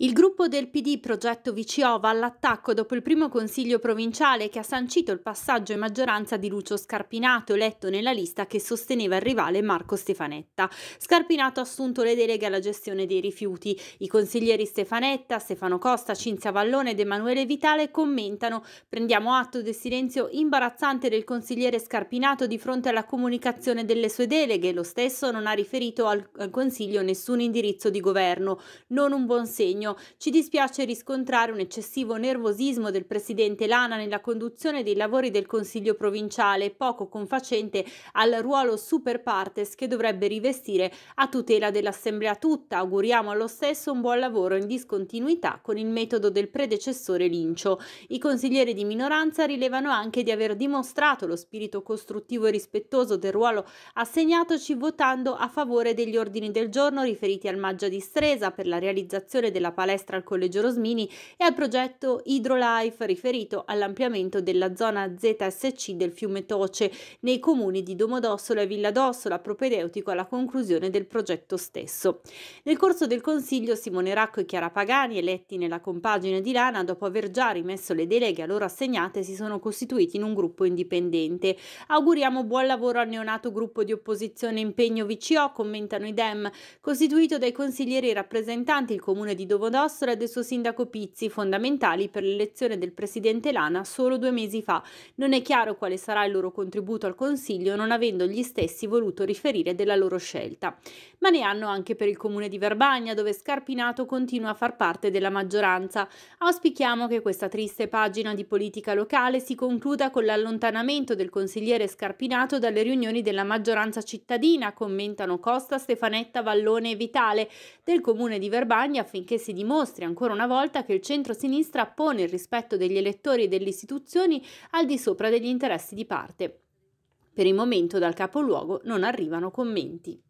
Il gruppo del PD Progetto VCO va all'attacco dopo il primo consiglio provinciale che ha sancito il passaggio in maggioranza di Lucio Scarpinato, eletto nella lista che sosteneva il rivale Marco Stefanetta. Scarpinato ha assunto le deleghe alla gestione dei rifiuti. I consiglieri Stefanetta, Stefano Costa, Cinzia Vallone ed Emanuele Vitale commentano «Prendiamo atto del silenzio imbarazzante del consigliere Scarpinato di fronte alla comunicazione delle sue deleghe. Lo stesso non ha riferito al Consiglio nessun indirizzo di governo. Non un buon segno giugno. Ci dispiace riscontrare un eccessivo nervosismo del presidente Lana nella conduzione dei lavori del Consiglio provinciale, poco confacente al ruolo super partes che dovrebbe rivestire a tutela dell'Assemblea tutta. Auguriamo allo stesso un buon lavoro in discontinuità con il metodo del predecessore Lincio. I consiglieri di minoranza rilevano anche di aver dimostrato lo spirito costruttivo e rispettoso del ruolo assegnatoci votando a favore degli ordini del giorno riferiti al Maggia di Stresa per la realizzazione della palestra al Collegio Rosmini e al progetto Hydrolife riferito all'ampliamento della zona ZSC del fiume Toce nei comuni di Domodossola e Villa d'Ossola, propedeutico alla conclusione del progetto stesso. Nel corso del Consiglio Simone Racco e Chiara Pagani, eletti nella compagine di Lana, dopo aver già rimesso le deleghe a loro assegnate, si sono costituiti in un gruppo indipendente. Auguriamo buon lavoro al neonato gruppo di opposizione Impegno VCO, commentano i DEM, costituito dai consiglieri rappresentanti il comune di Dovo D'Ossola e del suo sindaco Pizzi, fondamentali per l'elezione del presidente Lana solo due mesi fa. Non è chiaro quale sarà il loro contributo al Consiglio, non avendo gli stessi voluto riferire della loro scelta. Ma ne hanno anche per il comune di Verbagna, dove Scarpinato continua a far parte della maggioranza. Auspichiamo che questa triste pagina di politica locale si concluda con l'allontanamento del consigliere Scarpinato dalle riunioni della maggioranza cittadina, commentano Costa, Stefanetta, Vallone e Vitale, del comune di Verbagna affinché si dimostri ancora una volta che il centro-sinistra pone il rispetto degli elettori e delle istituzioni al di sopra degli interessi di parte. Per il momento dal capoluogo non arrivano commenti.